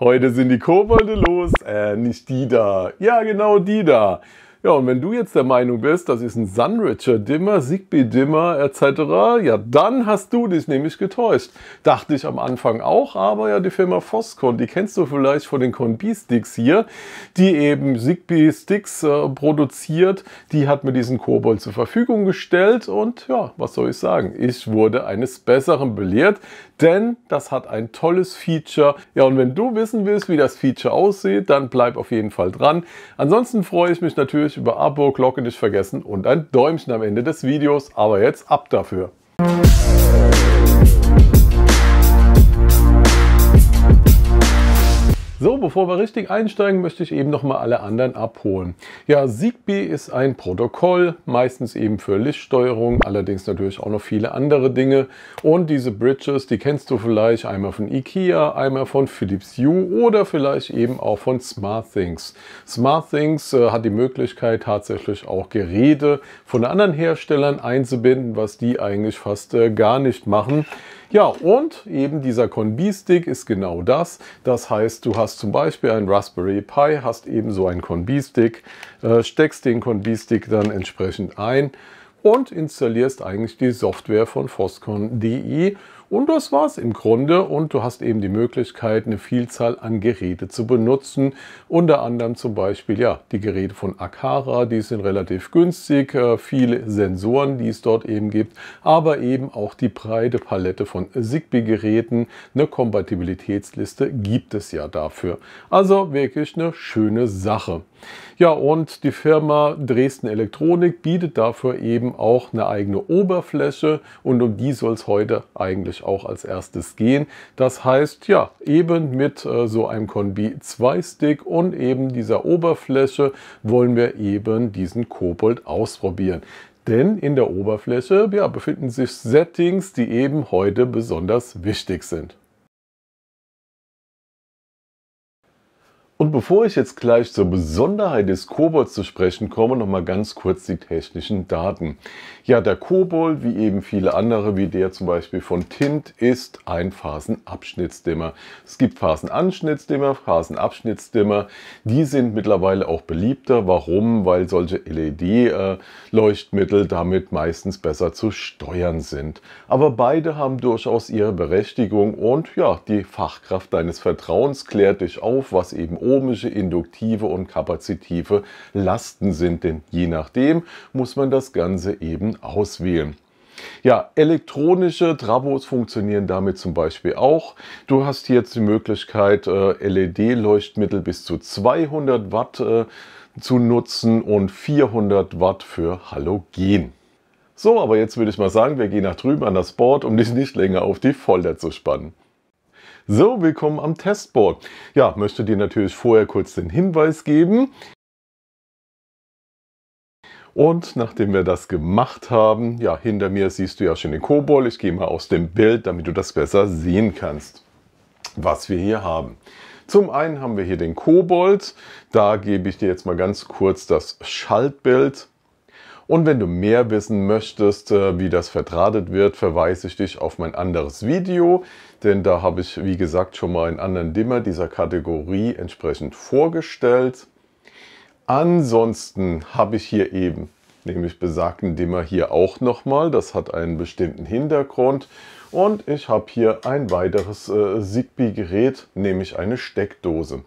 Heute sind die Kobolde los. Äh, nicht die da. Ja, genau die da. Ja, und wenn du jetzt der Meinung bist, das ist ein Sunricher Dimmer, Zigbee Dimmer etc., ja, dann hast du dich nämlich getäuscht. Dachte ich am Anfang auch, aber ja, die Firma Foscon, die kennst du vielleicht von den Conbee Sticks hier, die eben Zigbee Sticks äh, produziert, die hat mir diesen Kobold zur Verfügung gestellt und ja, was soll ich sagen? Ich wurde eines Besseren belehrt, denn das hat ein tolles Feature. Ja, und wenn du wissen willst, wie das Feature aussieht, dann bleib auf jeden Fall dran. Ansonsten freue ich mich natürlich natürlich über Abo, Glocke nicht vergessen und ein Däumchen am Ende des Videos. Aber jetzt ab dafür. So, bevor wir richtig einsteigen, möchte ich eben noch mal alle anderen abholen. Ja, Zigbee ist ein Protokoll, meistens eben für Lichtsteuerung, allerdings natürlich auch noch viele andere Dinge. Und diese Bridges, die kennst du vielleicht einmal von IKEA, einmal von Philips Hue oder vielleicht eben auch von SmartThings. SmartThings äh, hat die Möglichkeit, tatsächlich auch Geräte von anderen Herstellern einzubinden, was die eigentlich fast äh, gar nicht machen. Ja, und eben dieser Conbi-Stick ist genau das. Das heißt, du hast zum Beispiel ein Raspberry Pi, hast ebenso einen Conbi-Stick, äh, steckst den Conbi-Stick dann entsprechend ein und installierst eigentlich die Software von Foscon.de und das war's im Grunde. Und du hast eben die Möglichkeit, eine Vielzahl an Geräte zu benutzen. Unter anderem zum Beispiel ja, die Geräte von Akara, die sind relativ günstig, äh, viele Sensoren, die es dort eben gibt, aber eben auch die breite Palette von Zigbee-Geräten. Eine Kompatibilitätsliste gibt es ja dafür. Also wirklich eine schöne Sache. Ja, und die Firma Dresden Elektronik bietet dafür eben auch eine eigene Oberfläche und um die soll es heute eigentlich auch als erstes gehen. Das heißt, ja, eben mit äh, so einem Kombi 2 Stick und eben dieser Oberfläche wollen wir eben diesen Kobold ausprobieren. Denn in der Oberfläche ja, befinden sich Settings, die eben heute besonders wichtig sind. Und bevor ich jetzt gleich zur Besonderheit des Kobolds zu sprechen komme, noch mal ganz kurz die technischen Daten. Ja, der Kobold, wie eben viele andere, wie der zum Beispiel von Tint, ist ein Phasenabschnittsdimmer. Es gibt Phasenanschnittsdimmer, Phasenabschnittsdimmer. Die sind mittlerweile auch beliebter. Warum? Weil solche LED-Leuchtmittel damit meistens besser zu steuern sind. Aber beide haben durchaus ihre Berechtigung und ja, die Fachkraft deines Vertrauens klärt dich auf, was eben ohmische, induktive und kapazitive Lasten sind, denn je nachdem muss man das Ganze eben auswählen. Ja, elektronische Trabos funktionieren damit zum Beispiel auch. Du hast jetzt die Möglichkeit, LED-Leuchtmittel bis zu 200 Watt zu nutzen und 400 Watt für Halogen. So, aber jetzt würde ich mal sagen, wir gehen nach drüben an das Board, um dich nicht länger auf die Folter zu spannen. So, willkommen am Testboard. Ja, möchte dir natürlich vorher kurz den Hinweis geben. Und nachdem wir das gemacht haben, ja, hinter mir siehst du ja schon den Kobol. Ich gehe mal aus dem Bild, damit du das besser sehen kannst, was wir hier haben. Zum einen haben wir hier den Kobold. Da gebe ich dir jetzt mal ganz kurz das Schaltbild und wenn du mehr wissen möchtest, äh, wie das vertratet wird, verweise ich dich auf mein anderes Video, denn da habe ich, wie gesagt, schon mal einen anderen Dimmer dieser Kategorie entsprechend vorgestellt. Ansonsten habe ich hier eben nämlich besagten Dimmer hier auch nochmal. Das hat einen bestimmten Hintergrund. Und ich habe hier ein weiteres äh, Zigbee-Gerät, nämlich eine Steckdose.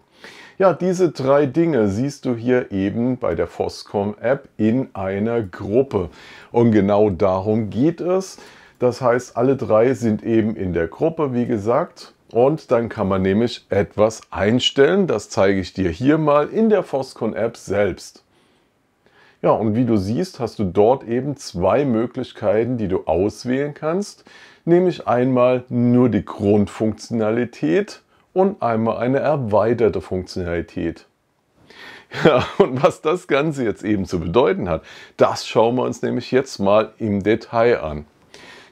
Ja, diese drei Dinge siehst du hier eben bei der Foscom-App in einer Gruppe. Und genau darum geht es. Das heißt, alle drei sind eben in der Gruppe, wie gesagt. Und dann kann man nämlich etwas einstellen. Das zeige ich dir hier mal in der Foscon-App selbst. Ja, und wie du siehst, hast du dort eben zwei Möglichkeiten, die du auswählen kannst. Nämlich einmal nur die Grundfunktionalität und einmal eine erweiterte Funktionalität. Ja, und was das Ganze jetzt eben zu bedeuten hat, das schauen wir uns nämlich jetzt mal im Detail an.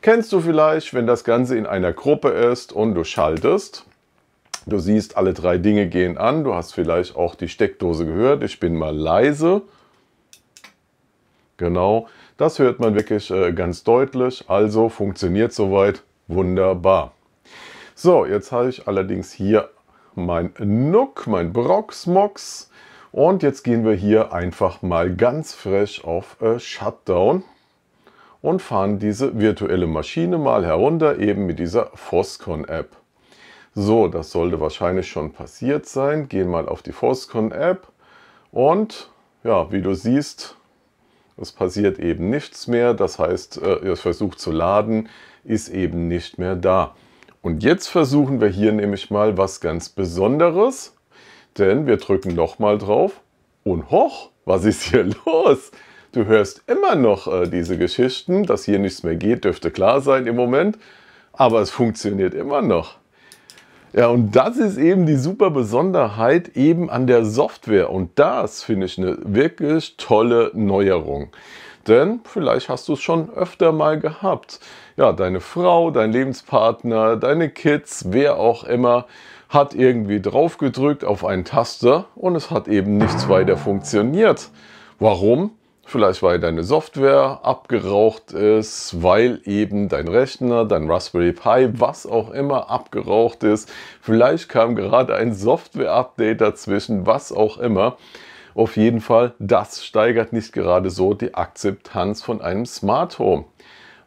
Kennst du vielleicht, wenn das Ganze in einer Gruppe ist und du schaltest? Du siehst, alle drei Dinge gehen an. Du hast vielleicht auch die Steckdose gehört. Ich bin mal leise. Genau, das hört man wirklich äh, ganz deutlich. Also funktioniert soweit wunderbar. So, jetzt habe ich allerdings hier mein Nook, mein Broxmox. Und jetzt gehen wir hier einfach mal ganz frech auf äh, Shutdown und fahren diese virtuelle Maschine mal herunter, eben mit dieser Foscon-App. So, das sollte wahrscheinlich schon passiert sein. Gehen mal auf die Foscon-App und ja, wie du siehst, es passiert eben nichts mehr. Das heißt, äh, es versucht zu laden, ist eben nicht mehr da. Und jetzt versuchen wir hier nämlich mal was ganz Besonderes, denn wir drücken nochmal drauf und hoch, was ist hier los? Du hörst immer noch äh, diese Geschichten, dass hier nichts mehr geht, dürfte klar sein im Moment, aber es funktioniert immer noch. Ja, und das ist eben die super Besonderheit eben an der Software. Und das finde ich eine wirklich tolle Neuerung denn vielleicht hast du es schon öfter mal gehabt. Ja, deine Frau, dein Lebenspartner, deine Kids, wer auch immer, hat irgendwie draufgedrückt auf einen Taster und es hat eben nichts weiter funktioniert. Warum? Vielleicht weil deine Software abgeraucht ist, weil eben dein Rechner, dein Raspberry Pi, was auch immer abgeraucht ist. Vielleicht kam gerade ein Software-Update dazwischen, was auch immer. Auf jeden Fall, das steigert nicht gerade so die Akzeptanz von einem Smart Home.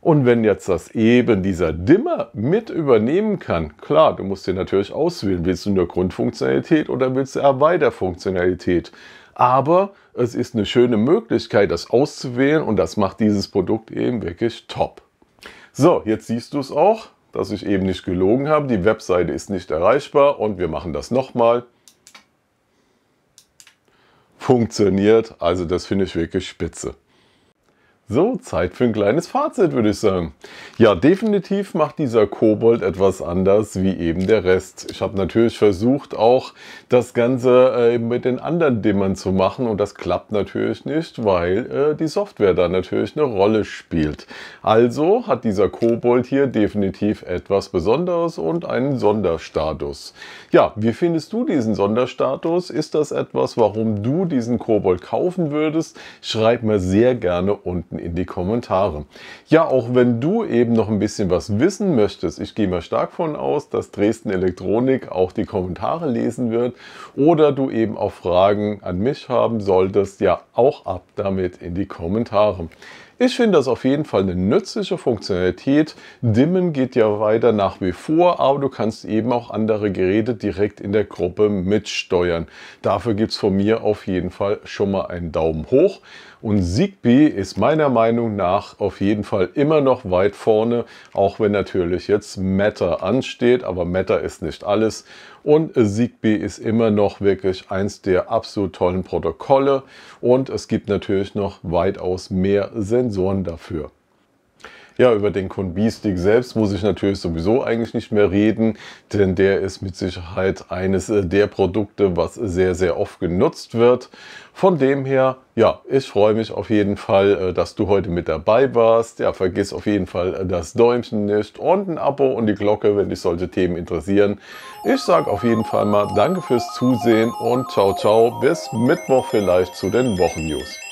Und wenn jetzt das eben dieser Dimmer mit übernehmen kann, klar, du musst dir natürlich auswählen, willst du nur Grundfunktionalität oder willst du Erweiterfunktionalität? Aber es ist eine schöne Möglichkeit, das auszuwählen und das macht dieses Produkt eben wirklich top. So, jetzt siehst du es auch, dass ich eben nicht gelogen habe. Die Webseite ist nicht erreichbar und wir machen das nochmal funktioniert. Also das finde ich wirklich spitze. So, Zeit für ein kleines Fazit, würde ich sagen. Ja, definitiv macht dieser Kobold etwas anders wie eben der Rest. Ich habe natürlich versucht, auch das Ganze äh, mit den anderen Dimmern zu machen und das klappt natürlich nicht, weil äh, die Software da natürlich eine Rolle spielt. Also hat dieser Kobold hier definitiv etwas Besonderes und einen Sonderstatus. Ja, wie findest du diesen Sonderstatus? Ist das etwas, warum du diesen Kobold kaufen würdest? Schreib mir sehr gerne unten unten in die Kommentare. Ja, auch wenn du eben noch ein bisschen was wissen möchtest, ich gehe mal stark von aus, dass Dresden Elektronik auch die Kommentare lesen wird oder du eben auch Fragen an mich haben solltest, ja auch ab damit in die Kommentare. Ich finde das auf jeden Fall eine nützliche Funktionalität. Dimmen geht ja weiter nach wie vor, aber du kannst eben auch andere Geräte direkt in der Gruppe mitsteuern. Dafür gibt es von mir auf jeden Fall schon mal einen Daumen hoch. Und Zigbee ist meiner Meinung nach auf jeden Fall immer noch weit vorne, auch wenn natürlich jetzt Meta ansteht, aber Meta ist nicht alles und Siegbee ist immer noch wirklich eins der absolut tollen Protokolle. Und es gibt natürlich noch weitaus mehr Sensoren dafür. Ja, über den Conbi-Stick selbst muss ich natürlich sowieso eigentlich nicht mehr reden, denn der ist mit Sicherheit eines äh, der Produkte, was sehr, sehr oft genutzt wird. Von dem her, ja, ich freue mich auf jeden Fall, äh, dass du heute mit dabei warst. Ja, vergiss auf jeden Fall äh, das Däumchen nicht und ein Abo und die Glocke, wenn dich solche Themen interessieren. Ich sage auf jeden Fall mal Danke fürs Zusehen und ciao, ciao. Bis Mittwoch vielleicht zu den Wochen-News.